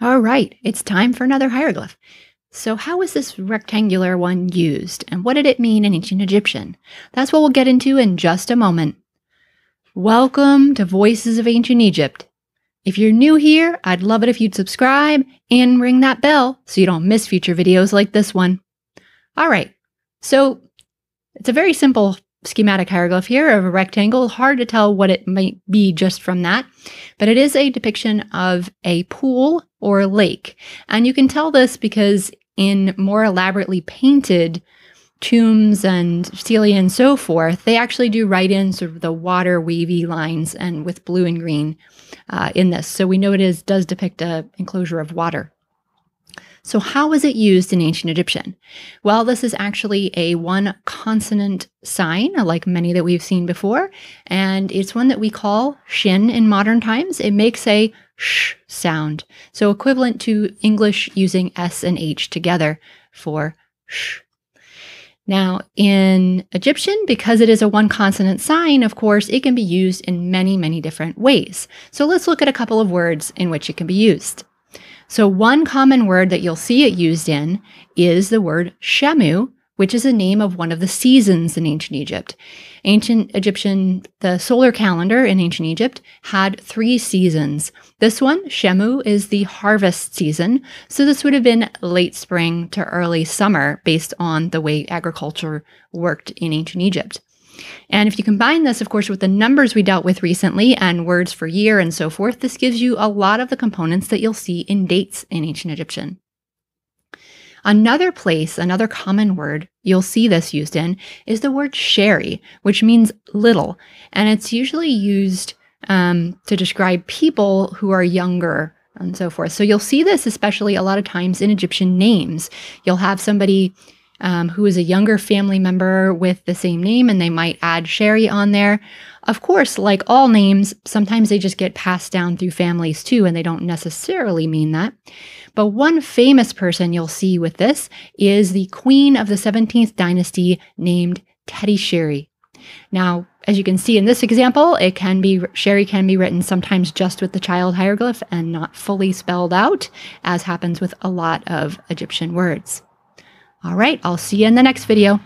All right, it's time for another hieroglyph. So, how was this rectangular one used, and what did it mean in ancient Egyptian? That's what we'll get into in just a moment. Welcome to Voices of Ancient Egypt. If you're new here, I'd love it if you'd subscribe and ring that bell so you don't miss future videos like this one. All right, so it's a very simple schematic hieroglyph here of a rectangle. Hard to tell what it might be just from that, but it is a depiction of a pool or lake. And you can tell this because in more elaborately painted tombs and celia and so forth, they actually do write in sort of the water wavy lines and with blue and green uh, in this. So we know it is does depict a enclosure of water. So how was it used in ancient Egyptian? Well, this is actually a one consonant sign, like many that we've seen before, and it's one that we call shin in modern times. It makes a sh sound, so equivalent to English using s and h together for sh. Now, in Egyptian, because it is a one consonant sign, of course, it can be used in many, many different ways. So let's look at a couple of words in which it can be used. So, one common word that you'll see it used in is the word Shemu, which is a name of one of the seasons in ancient Egypt. Ancient Egyptian, the solar calendar in ancient Egypt had three seasons. This one, Shemu, is the harvest season. So this would have been late spring to early summer based on the way agriculture worked in ancient Egypt. And if you combine this, of course, with the numbers we dealt with recently and words for year and so forth, this gives you a lot of the components that you'll see in dates in ancient Egyptian. Another place, another common word you'll see this used in is the word sherry, which means little. And it's usually used um, to describe people who are younger and so forth. So you'll see this especially a lot of times in Egyptian names. You'll have somebody um, who is a younger family member with the same name, and they might add Sherry on there. Of course, like all names, sometimes they just get passed down through families too, and they don't necessarily mean that. But one famous person you'll see with this is the queen of the 17th dynasty named Teddy Sherry. Now, as you can see in this example, it can be Sherry can be written sometimes just with the child hieroglyph and not fully spelled out, as happens with a lot of Egyptian words. All right, I'll see you in the next video.